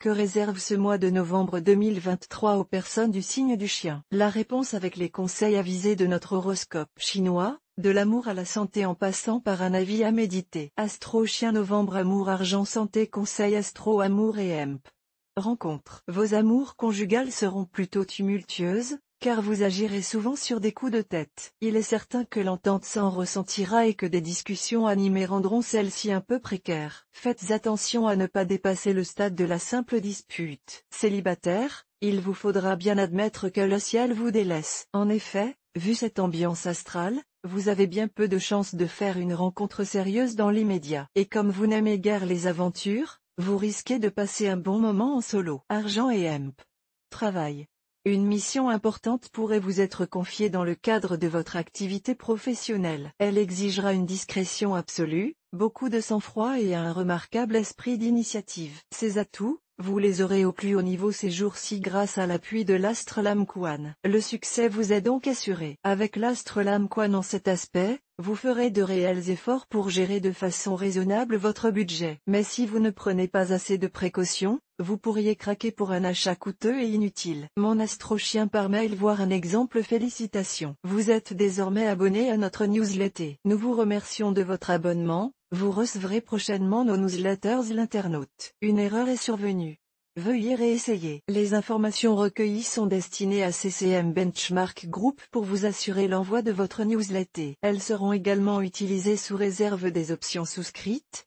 Que réserve ce mois de novembre 2023 aux personnes du signe du chien La réponse avec les conseils avisés de notre horoscope chinois, de l'amour à la santé en passant par un avis à méditer. Astro chien novembre amour argent santé conseil astro amour et mp Rencontre. Vos amours conjugales seront plutôt tumultueuses, car vous agirez souvent sur des coups de tête. Il est certain que l'entente s'en ressentira et que des discussions animées rendront celle-ci un peu précaire. Faites attention à ne pas dépasser le stade de la simple dispute. Célibataire, il vous faudra bien admettre que le ciel vous délaisse. En effet, vu cette ambiance astrale, vous avez bien peu de chances de faire une rencontre sérieuse dans l'immédiat. Et comme vous n'aimez guère les aventures, vous risquez de passer un bon moment en solo. Argent et hemp. Travail. Une mission importante pourrait vous être confiée dans le cadre de votre activité professionnelle. Elle exigera une discrétion absolue, beaucoup de sang-froid et un remarquable esprit d'initiative. Ces atouts, vous les aurez au plus haut niveau ces jours-ci grâce à l'appui de l'astre Lam Kwan. Le succès vous est donc assuré. Avec l'astre Lam Kwan en cet aspect, vous ferez de réels efforts pour gérer de façon raisonnable votre budget. Mais si vous ne prenez pas assez de précautions, vous pourriez craquer pour un achat coûteux et inutile. Mon astrochien par mail voir un exemple félicitations. Vous êtes désormais abonné à notre newsletter. Nous vous remercions de votre abonnement. Vous recevrez prochainement nos newsletters l'internaute. Une erreur est survenue. Veuillez réessayer. Les informations recueillies sont destinées à CCM Benchmark Group pour vous assurer l'envoi de votre newsletter. Elles seront également utilisées sous réserve des options souscrites,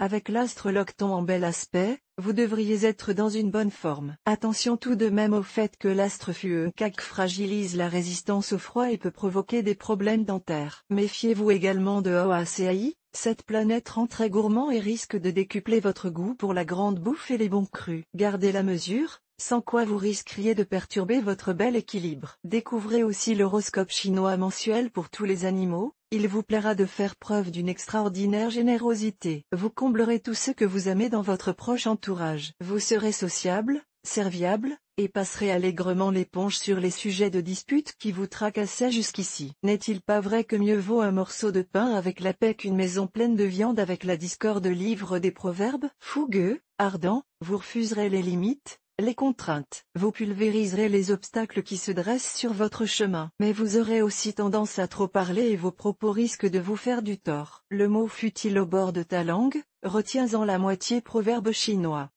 Avec l'astre Locton en bel aspect, vous devriez être dans une bonne forme. Attention tout de même au fait que l'astre Cac fragilise la résistance au froid et peut provoquer des problèmes dentaires. Méfiez-vous également de OACAI, cette planète rend très gourmand et risque de décupler votre goût pour la grande bouffe et les bons crus. Gardez la mesure, sans quoi vous risqueriez de perturber votre bel équilibre. Découvrez aussi l'horoscope chinois mensuel pour tous les animaux, il vous plaira de faire preuve d'une extraordinaire générosité. Vous comblerez tout ce que vous aimez dans votre proche entourage. Vous serez sociable, serviable, et passerez allègrement l'éponge sur les sujets de dispute qui vous tracassaient jusqu'ici. N'est-il pas vrai que mieux vaut un morceau de pain avec la paix qu'une maison pleine de viande avec la discorde livre des proverbes Fougueux, ardent, vous refuserez les limites, les contraintes. Vous pulvériserez les obstacles qui se dressent sur votre chemin. Mais vous aurez aussi tendance à trop parler et vos propos risquent de vous faire du tort. Le mot fut-il au bord de ta langue, retiens-en la moitié proverbe chinois.